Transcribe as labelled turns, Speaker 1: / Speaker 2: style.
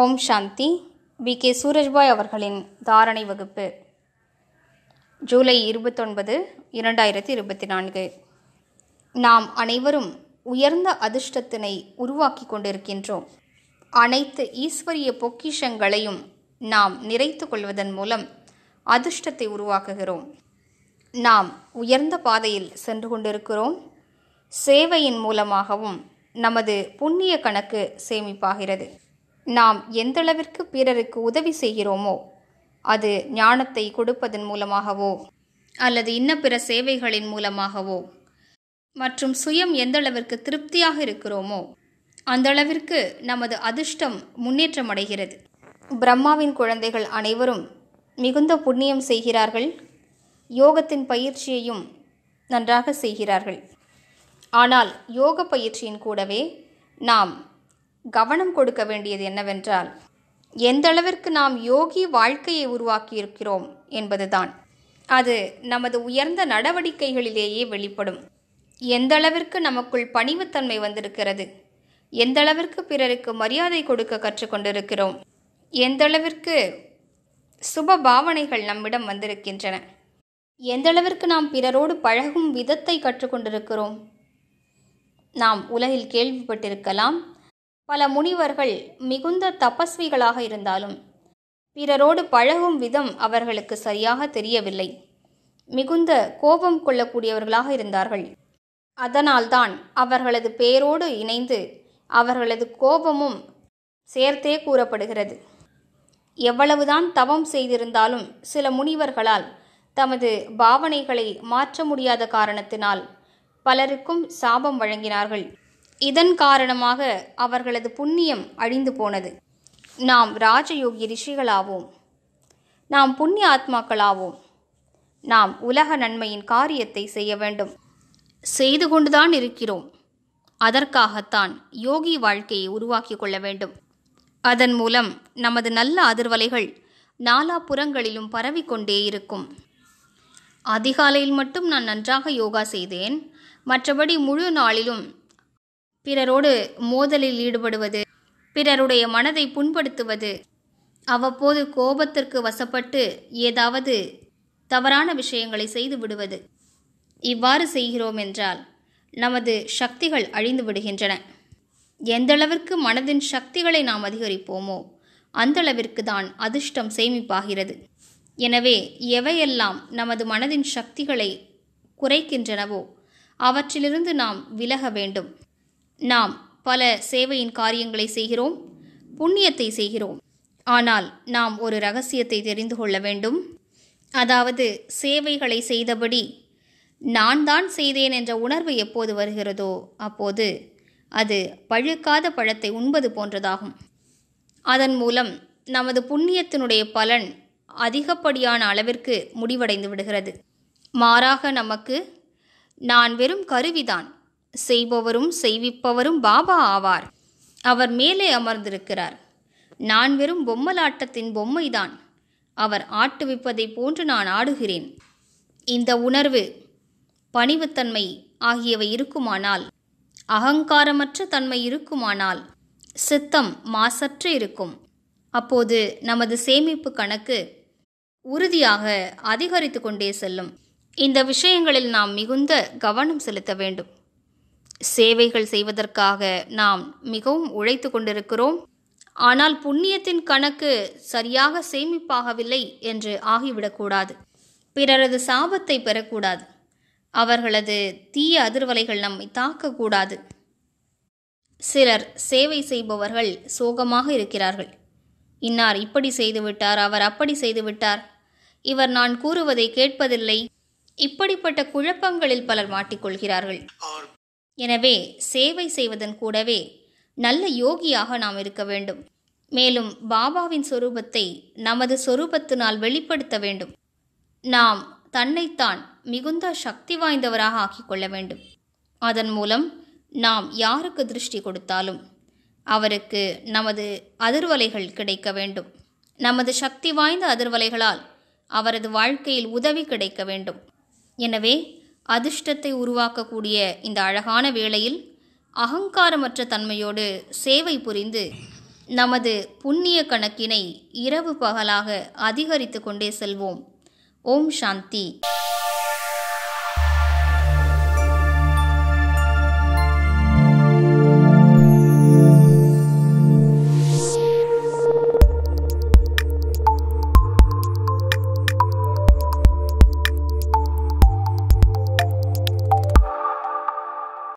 Speaker 1: ஓம் சாந்தி V K சூரஜ்பாய் அவர்களின் தாரணை வகுப்பு ஜூலை இருபத்தொன்பது இரண்டாயிரத்தி இருபத்தி நான்கு நாம் அனைவரும் உயர்ந்த அதிர்ஷ்டத்தினை உருவாக்கி கொண்டிருக்கின்றோம் அனைத்து ஈஸ்வரிய பொக்கிஷங்களையும் நாம் நிறைத்து கொள்வதன் மூலம் அதிர்ஷ்டத்தை உருவாக்குகிறோம் நாம் உயர்ந்த பாதையில் சென்று கொண்டிருக்கிறோம் சேவையின் மூலமாகவும் நமது புண்ணிய கணக்கு சேமிப்பாகிறது நாம் எந்தளவிற்கு பிறருக்கு உதவி செய்கிறோமோ அது ஞானத்தை கொடுப்பதன் மூலமாகவோ அல்லது இன்ன பிற சேவைகளின் மூலமாகவோ மற்றும் சுயம் எந்தளவிற்கு திருப்தியாக இருக்கிறோமோ அந்தளவிற்கு நமது அதிர்ஷ்டம் முன்னேற்றம் அடைகிறது பிரம்மாவின் குழந்தைகள் அனைவரும் மிகுந்த புண்ணியம் செய்கிறார்கள் யோகத்தின் பயிற்சியையும் நன்றாக செய்கிறார்கள் ஆனால் யோக பயிற்சியின் கூடவே நாம் கவனம் கொடுக்க வேண்டியது என்னவென்றால் எந்தளவிற்கு நாம் யோகி வாழ்க்கையை உருவாக்கியிருக்கிறோம் என்பதுதான் அது நமது உயர்ந்த நடவடிக்கைகளிலேயே வெளிப்படும் எந்தளவிற்கு நமக்குள் பணிவுத்தன்மை வந்திருக்கிறது எந்தளவிற்கு பிறருக்கு மரியாதை கொடுக்க கற்றுக்கொண்டிருக்கிறோம் எந்தளவிற்கு சுப பாவனைகள் நம்மிடம் வந்திருக்கின்றன எந்தளவிற்கு நாம் பிறரோடு பழகும் விதத்தை கற்றுக்கொண்டிருக்கிறோம் நாம் உலகில் கேள்விப்பட்டிருக்கலாம் பல முனிவர்கள் மிகுந்த தபஸ்விகளாக இருந்தாலும் பிறரோடு பழகும் விதம் அவர்களுக்கு சரியாக தெரியவில்லை மிகுந்த கோபம் கொள்ளக்கூடியவர்களாக இருந்தார்கள் அதனால்தான் அவர்களது பேரோடு இணைந்து அவர்களது கோபமும் சேர்த்தே கூறப்படுகிறது எவ்வளவுதான் தவம் செய்திருந்தாலும் சில முனிவர்களால் தமது பாவனைகளை மாற்ற முடியாத காரணத்தினால் பலருக்கும் சாபம் வழங்கினார்கள் இதன் காரணமாக அவர்களது புண்ணியம் அழிந்து போனது நாம் ராஜயோகி ரிஷிகளாவோம் நாம் புண்ணிய ஆத்மாக்களாவோம் நாம் உலக நன்மையின் காரியத்தை செய்ய வேண்டும் செய்து கொண்டுதான் இருக்கிறோம் அதற்காகத்தான் யோகி வாழ்க்கையை உருவாக்கி கொள்ள வேண்டும் அதன் மூலம் நமது நல்ல அதிர்வலைகள் நாலா புறங்களிலும் பரவிக்கொண்டே இருக்கும் அதிகாலையில் மட்டும் நான் நன்றாக யோகா செய்தேன் மற்றபடி முழு நாளிலும் பிறரோடு மோதலில் ஈடுபடுவது பிறருடைய மனதை புண்படுத்துவது அவ்வப்போது கோபத்திற்கு வசப்பட்டு ஏதாவது தவறான விஷயங்களை செய்து விடுவது இவ்வாறு செய்கிறோம் என்றால் நமது சக்திகள் அழிந்து விடுகின்றன எந்தளவிற்கு மனதின் சக்திகளை நாம் அதிகரிப்போமோ அந்தளவிற்கு தான் அதிர்ஷ்டம் சேமிப்பாகிறது எனவே எவையெல்லாம் நமது மனதின் சக்திகளை குறைக்கின்றனவோ அவற்றிலிருந்து நாம் விலக வேண்டும் நாம் பல சேவையின் காரியங்களை செய்கிறோம் புண்ணியத்தை செய்கிறோம் ஆனால் நாம் ஒரு ரகசியத்தை தெரிந்து கொள்ள வேண்டும் அதாவது சேவைகளை செய்தபடி நான் தான் செய்தேன் என்ற உணர்வு எப்போது வருகிறதோ அப்போது அது பழுக்காத பழத்தை உண்பது போன்றதாகும் அதன் மூலம் நமது புண்ணியத்தினுடைய பலன் அதிகப்படியான அளவிற்கு முடிவடைந்து விடுகிறது மாறாக நமக்கு நான் வெறும் கருவிதான் செய்பவரும் செய்விப்பவரும் பாபா ஆவார் அவர் மேலே அமர்ந்திருக்கிறார் நான் வெறும் பொம்மலாட்டத்தின் பொம்மைதான் அவர் ஆட்டுவிப்பதை போன்று நான் ஆடுகிறேன் இந்த உணர்வு பணிவுத்தன்மை ஆகியவை இருக்குமானால் அகங்காரமற்ற தன்மை இருக்குமானால் சித்தம் மாசற்று இருக்கும் அப்போது நமது சேமிப்பு கணக்கு உறுதியாக அதிகரித்து கொண்டே செல்லும் இந்த விஷயங்களில் நாம் மிகுந்த கவனம் செலுத்த வேண்டும் சேவைகள் செய்வதற்காக நாம் மிகவும் உழைத்து கொண்டிருக்கிறோம் ஆனால் புண்ணியத்தின் கணக்கு சரியாக சேமிப்பாகவில்லை என்று ஆகிவிடக்கூடாது பிறரது சாபத்தை பெறக்கூடாது அவர்களது தீய அதிர்வலைகள் நம்மை தாக்கக்கூடாது சிலர் சேவை செய்பவர்கள் சோகமாக இருக்கிறார்கள் இன்னார் இப்படி செய்துவிட்டார் அவர் அப்படி செய்துவிட்டார் இவர் நான் கூறுவதை கேட்பதில்லை இப்படிப்பட்ட குழப்பங்களில் பலர் மாட்டிக்கொள்கிறார்கள் எனவே சேவை செய்வதன் கூடவே நல்ல யோகியாக நாம் இருக்க வேண்டும் மேலும் பாபாவின் சொரூபத்தை நமது சொரூபத்தினால் வெளிப்படுத்த வேண்டும் நாம் தன்னைத்தான் மிகுந்த சக்தி வாய்ந்தவராக ஆக்கிக்கொள்ள வேண்டும் அதன் மூலம் நாம் யாருக்கு திருஷ்டி கொடுத்தாலும் அவருக்கு நமது அதிர்வலைகள் கிடைக்க வேண்டும் நமது சக்தி வாய்ந்த அதிர்வலைகளால் அவரது வாழ்க்கையில் உதவி கிடைக்க வேண்டும் எனவே அதிர்ஷ்டத்தை உருவாக்கக்கூடிய இந்த அழகான வேளையில் அகங்காரமற்ற தன்மையோடு சேவை புரிந்து நமது புண்ணிய கணக்கினை இரவு பகலாக அதிகரித்து கொண்டே செல்வோம் ஓம் சாந்தி